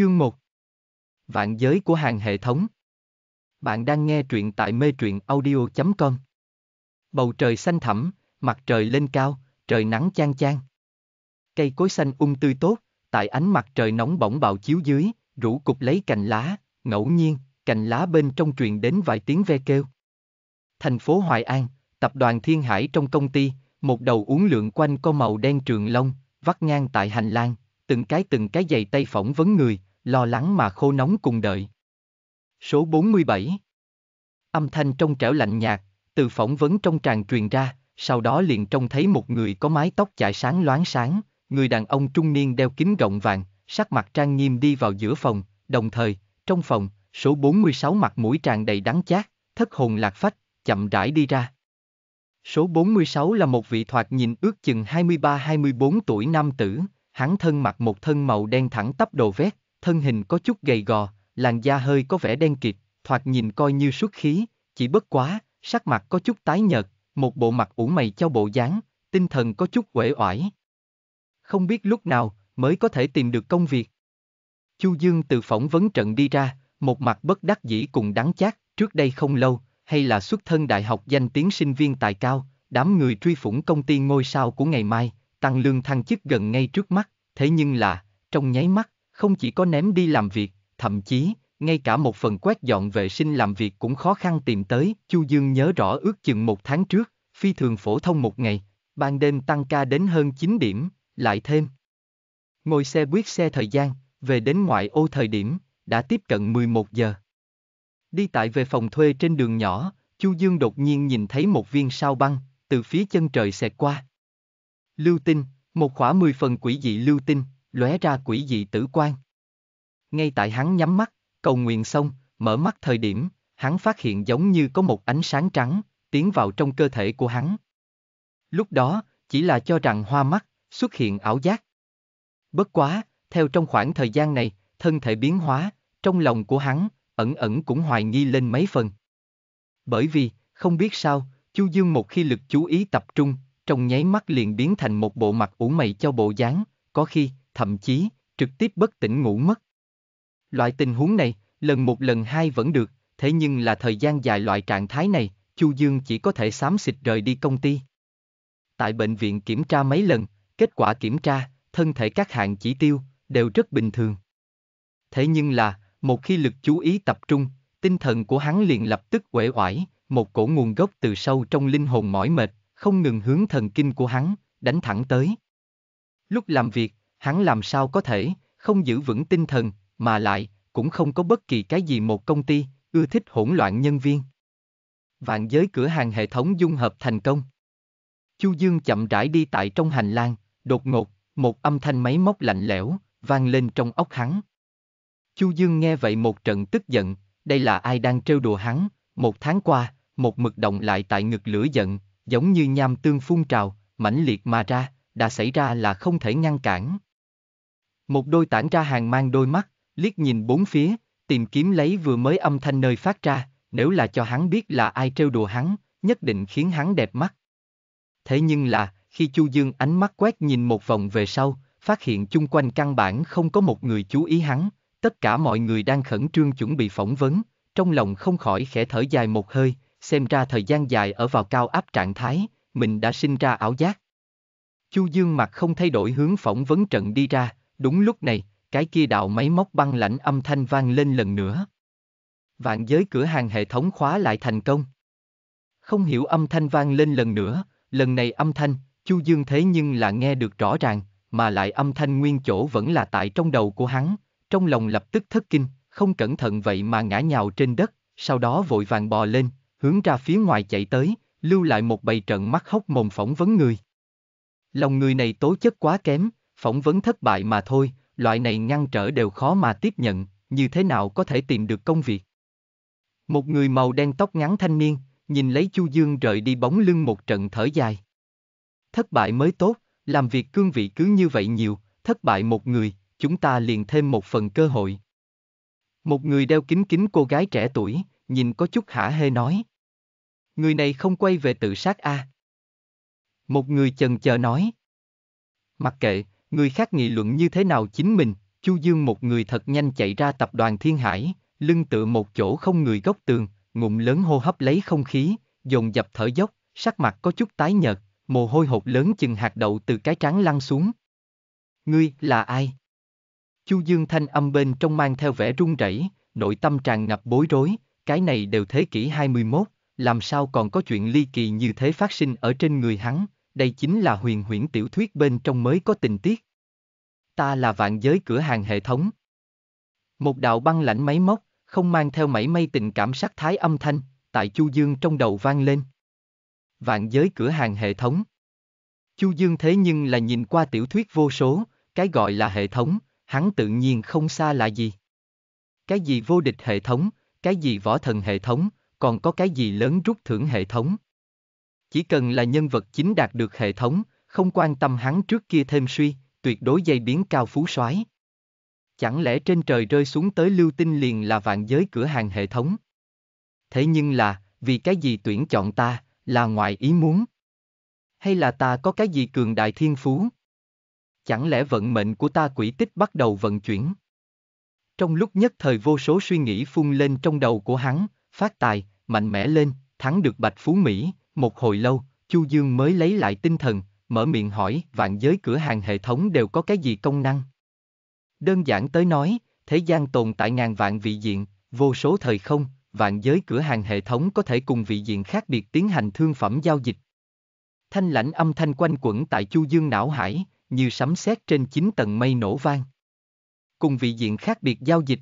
Chương 1 Vạn giới của hàng hệ thống Bạn đang nghe truyện tại mê truyện audio.com Bầu trời xanh thẳm, mặt trời lên cao, trời nắng chang chang. Cây cối xanh um tươi tốt, tại ánh mặt trời nóng bỏng bạo chiếu dưới, rủ cục lấy cành lá, ngẫu nhiên, cành lá bên trong truyền đến vài tiếng ve kêu. Thành phố Hoài An, tập đoàn Thiên Hải trong công ty, một đầu uống lượng quanh có màu đen trường lông, vắt ngang tại hành lang, từng cái từng cái giày tay phỏng vấn người, lo lắng mà khô nóng cùng đợi. Số 47 Âm thanh trong trẻo lạnh nhạt, từ phỏng vấn trong tràng truyền ra, sau đó liền trông thấy một người có mái tóc chải sáng loáng sáng, người đàn ông trung niên đeo kính rộng vàng, sắc mặt trang nghiêm đi vào giữa phòng, đồng thời, trong phòng, số 46 mặt mũi tràn đầy đắng chát, thất hồn lạc phách, chậm rãi đi ra. Số 46 là một vị thoạt nhìn ước chừng 23-24 tuổi nam tử, hắn thân mặc một thân màu đen thẳng tắp đồ vét, thân hình có chút gầy gò, làn da hơi có vẻ đen kịt, thoạt nhìn coi như xuất khí, chỉ bất quá, sắc mặt có chút tái nhợt, một bộ mặt ủ mày cho bộ dáng, tinh thần có chút uể oải. Không biết lúc nào mới có thể tìm được công việc. Chu Dương từ phỏng vấn trận đi ra, một mặt bất đắc dĩ cùng đáng chát, trước đây không lâu, hay là xuất thân đại học danh tiếng sinh viên tài cao, đám người truy phủng công ty ngôi sao của ngày mai, tăng lương thăng chức gần ngay trước mắt, thế nhưng là, trong nháy mắt, không chỉ có ném đi làm việc, thậm chí, ngay cả một phần quét dọn vệ sinh làm việc cũng khó khăn tìm tới. Chu Dương nhớ rõ ước chừng một tháng trước, phi thường phổ thông một ngày, ban đêm tăng ca đến hơn 9 điểm, lại thêm. Ngồi xe buýt xe thời gian, về đến ngoại ô thời điểm, đã tiếp cận 11 giờ. Đi tại về phòng thuê trên đường nhỏ, Chu Dương đột nhiên nhìn thấy một viên sao băng, từ phía chân trời xẹt qua. Lưu tinh, một khỏa mười phần quỷ dị lưu tinh, lóe ra quỷ dị tử quan. Ngay tại hắn nhắm mắt, cầu nguyện xong, mở mắt thời điểm, hắn phát hiện giống như có một ánh sáng trắng, tiến vào trong cơ thể của hắn. Lúc đó, chỉ là cho rằng hoa mắt, xuất hiện ảo giác. Bất quá, theo trong khoảng thời gian này, thân thể biến hóa, trong lòng của hắn, ẩn ẩn cũng hoài nghi lên mấy phần. Bởi vì, không biết sao, Chu Dương một khi lực chú ý tập trung, trong nháy mắt liền biến thành một bộ mặt ủ mày cho bộ dáng, có khi, thậm chí, trực tiếp bất tỉnh ngủ mất. Loại tình huống này, lần một lần hai vẫn được, thế nhưng là thời gian dài loại trạng thái này, Chu Dương chỉ có thể xám xịt rời đi công ty. Tại bệnh viện kiểm tra mấy lần, kết quả kiểm tra, thân thể các hạng chỉ tiêu, đều rất bình thường. Thế nhưng là, một khi lực chú ý tập trung, tinh thần của hắn liền lập tức uể oải, một cổ nguồn gốc từ sâu trong linh hồn mỏi mệt, không ngừng hướng thần kinh của hắn, đánh thẳng tới. Lúc làm việc, hắn làm sao có thể, không giữ vững tinh thần, mà lại, cũng không có bất kỳ cái gì một công ty, ưa thích hỗn loạn nhân viên. Vạn giới cửa hàng hệ thống dung hợp thành công. Chu Dương chậm rãi đi tại trong hành lang, đột ngột, một âm thanh máy móc lạnh lẽo, vang lên trong óc hắn. Chu Dương nghe vậy một trận tức giận, đây là ai đang trêu đùa hắn, một tháng qua, một mực động lại tại ngực lửa giận, giống như nham tương phun trào, mãnh liệt mà ra, đã xảy ra là không thể ngăn cản. Một đôi tản ra hàng mang đôi mắt, liếc nhìn bốn phía, tìm kiếm lấy vừa mới âm thanh nơi phát ra, nếu là cho hắn biết là ai trêu đùa hắn, nhất định khiến hắn đẹp mắt. Thế nhưng là, khi Chu Dương ánh mắt quét nhìn một vòng về sau, phát hiện chung quanh căn bản không có một người chú ý hắn, tất cả mọi người đang khẩn trương chuẩn bị phỏng vấn, trong lòng không khỏi khẽ thở dài một hơi, xem ra thời gian dài ở vào cao áp trạng thái, mình đã sinh ra ảo giác. Chu Dương mặt không thay đổi hướng phỏng vấn trận đi ra, Đúng lúc này, cái kia đạo máy móc băng lãnh âm thanh vang lên lần nữa. Vạn giới cửa hàng hệ thống khóa lại thành công. Không hiểu âm thanh vang lên lần nữa, lần này âm thanh, Chu Dương thế nhưng là nghe được rõ ràng, mà lại âm thanh nguyên chỗ vẫn là tại trong đầu của hắn, trong lòng lập tức thất kinh, không cẩn thận vậy mà ngã nhào trên đất, sau đó vội vàng bò lên, hướng ra phía ngoài chạy tới, lưu lại một bầy trận mắt hốc mồm phỏng vấn người. Lòng người này tố chất quá kém, phỏng vấn thất bại mà thôi, loại này ngăn trở đều khó mà tiếp nhận, như thế nào có thể tìm được công việc. Một người màu đen tóc ngắn thanh niên, nhìn lấy Chu Dương rời đi bóng lưng một trận thở dài. Thất bại mới tốt, làm việc cương vị cứ như vậy nhiều, thất bại một người, chúng ta liền thêm một phần cơ hội. Một người đeo kính kính cô gái trẻ tuổi, nhìn có chút hả hê nói. Người này không quay về tự sát a à? Một người chần chờ nói. Mặc kệ, người khác nghị luận như thế nào chính mình, Chu Dương một người thật nhanh chạy ra tập đoàn Thiên Hải, lưng tựa một chỗ không người góc tường, ngụm lớn hô hấp lấy không khí, dồn dập thở dốc, sắc mặt có chút tái nhợt, mồ hôi hột lớn chừng hạt đậu từ cái trán lăn xuống. Ngươi là ai? Chu Dương thanh âm bên trong mang theo vẻ run rẩy, nội tâm tràn ngập bối rối, cái này đều thế kỷ 21, làm sao còn có chuyện ly kỳ như thế phát sinh ở trên người hắn, đây chính là huyền huyễn tiểu thuyết bên trong mới có tình tiết. Ta là vạn giới cửa hàng hệ thống. Một đạo băng lãnh máy móc, không mang theo mảy may tình cảm sắc thái âm thanh, tại Chu Dương trong đầu vang lên. Vạn giới cửa hàng hệ thống. Chu Dương thế nhưng là nhìn qua tiểu thuyết vô số, cái gọi là hệ thống, hắn tự nhiên không xa là gì. Cái gì vô địch hệ thống, cái gì võ thần hệ thống, còn có cái gì lớn rút thưởng hệ thống. Chỉ cần là nhân vật chính đạt được hệ thống, không quan tâm hắn trước kia thêm suy, tuyệt đối dây biến cao phú soái. Chẳng lẽ trên trời rơi xuống tới lưu tinh liền là vạn giới cửa hàng hệ thống? Thế nhưng là, vì cái gì tuyển chọn ta, là ngoại ý muốn? Hay là ta có cái gì cường đại thiên phú? Chẳng lẽ vận mệnh của ta quỷ tích bắt đầu vận chuyển? Trong lúc nhất thời vô số suy nghĩ phun lên trong đầu của hắn, phát tài, mạnh mẽ lên, thắng được bạch phú Mỹ, một hồi lâu, Chu Dương mới lấy lại tinh thần, mở miệng hỏi vạn giới cửa hàng hệ thống đều có cái gì công năng. Đơn giản tới nói, thế gian tồn tại ngàn vạn vị diện, vô số thời không, vạn giới cửa hàng hệ thống có thể cùng vị diện khác biệt tiến hành thương phẩm giao dịch. Thanh lãnh âm thanh quanh quẩn tại Chu Dương não hải, như sấm sét trên chín tầng mây nổ vang. Cùng vị diện khác biệt giao dịch.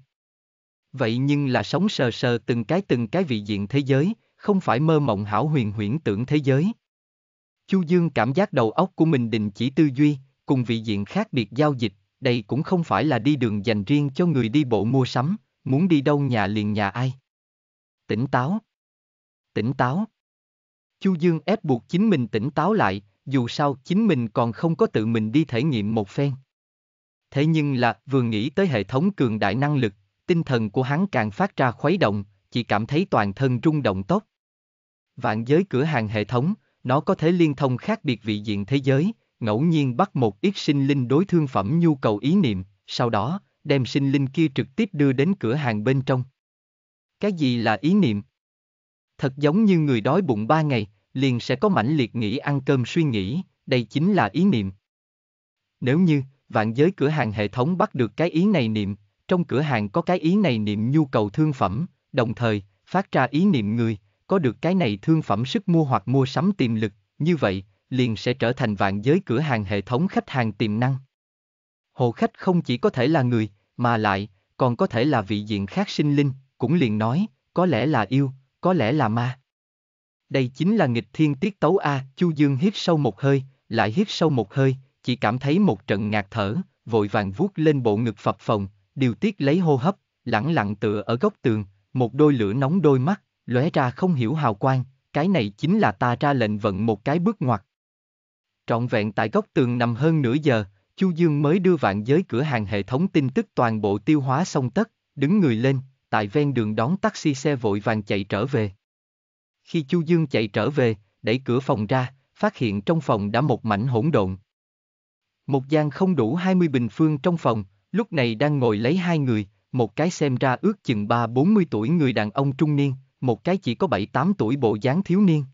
Vậy nhưng là sống sờ sờ từng cái từng cái vị diện thế giới, không phải mơ mộng hảo huyền huyễn tưởng thế giới. Chu Dương cảm giác đầu óc của mình đình chỉ tư duy, cùng vị diện khác biệt giao dịch, đây cũng không phải là đi đường dành riêng cho người đi bộ mua sắm, muốn đi đâu nhà liền nhà ai. Tỉnh táo. Tỉnh táo. Chu Dương ép buộc chính mình tỉnh táo lại, dù sao chính mình còn không có tự mình đi thể nghiệm một phen. Thế nhưng là vừa nghĩ tới hệ thống cường đại năng lực, tinh thần của hắn càng phát ra khuấy động, chỉ cảm thấy toàn thân rung động tốc. Vạn giới cửa hàng hệ thống, nó có thể liên thông khác biệt vị diện thế giới, ngẫu nhiên bắt một ít sinh linh đối thương phẩm nhu cầu ý niệm, sau đó, đem sinh linh kia trực tiếp đưa đến cửa hàng bên trong. Cái gì là ý niệm? Thật giống như người đói bụng ba ngày, liền sẽ có mãnh liệt nghĩ ăn cơm suy nghĩ, đây chính là ý niệm. Nếu như, vạn giới cửa hàng hệ thống bắt được cái ý này niệm, trong cửa hàng có cái ý này niệm nhu cầu thương phẩm, đồng thời, phát ra ý niệm người, có được cái này thương phẩm sức mua hoặc mua sắm tiềm lực, như vậy, liền sẽ trở thành vạn giới cửa hàng hệ thống khách hàng tiềm năng. Hộ khách không chỉ có thể là người, mà lại, còn có thể là vị diện khác sinh linh, cũng liền nói, có lẽ là yêu, có lẽ là ma. Đây chính là nghịch thiên tiết tấu A, Chu Dương hít sâu một hơi, lại hít sâu một hơi, chỉ cảm thấy một trận ngạt thở, vội vàng vuốt lên bộ ngực phập phồng, điều tiết lấy hô hấp, lẳng lặng tựa ở góc tường, một đôi lửa nóng đôi mắt, lóe ra không hiểu hào quang, cái này chính là ta ra lệnh vận một cái bước ngoặt. Trọn vẹn tại góc tường nằm hơn nửa giờ, Chu Dương mới đưa vạn giới cửa hàng hệ thống tin tức toàn bộ tiêu hóa xong tất, đứng người lên, tại ven đường đón taxi xe vội vàng chạy trở về. Khi Chu Dương chạy trở về, đẩy cửa phòng ra, phát hiện trong phòng đã một mảnh hỗn độn. Một gian không đủ 20 bình phương trong phòng, lúc này đang ngồi lấy hai người, một cái xem ra ước chừng ba bốn mươi tuổi người đàn ông trung niên, một cái chỉ có bảy tám tuổi bộ dáng thiếu niên.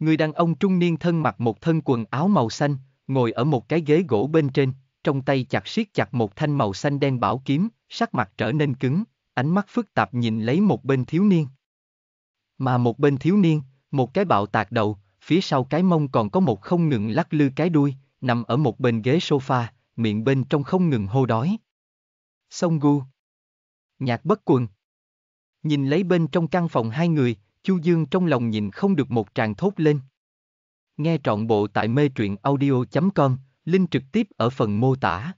Người đàn ông trung niên thân mặc một thân quần áo màu xanh, ngồi ở một cái ghế gỗ bên trên, trong tay chặt siết chặt một thanh màu xanh đen bảo kiếm, sắc mặt trở nên cứng, ánh mắt phức tạp nhìn lấy một bên thiếu niên. Mà một bên thiếu niên, một cái bạo tạc đầu, phía sau cái mông còn có một không ngừng lắc lư cái đuôi, nằm ở một bên ghế sofa, miệng bên trong không ngừng hô đói. Song Gu Nhạc bất quần. Nhìn lấy bên trong căn phòng hai người, Chu Dương trong lòng nhìn không được một tràng thốt lên. Nghe trọn bộ tại mê truyện audio.com, link trực tiếp ở phần mô tả.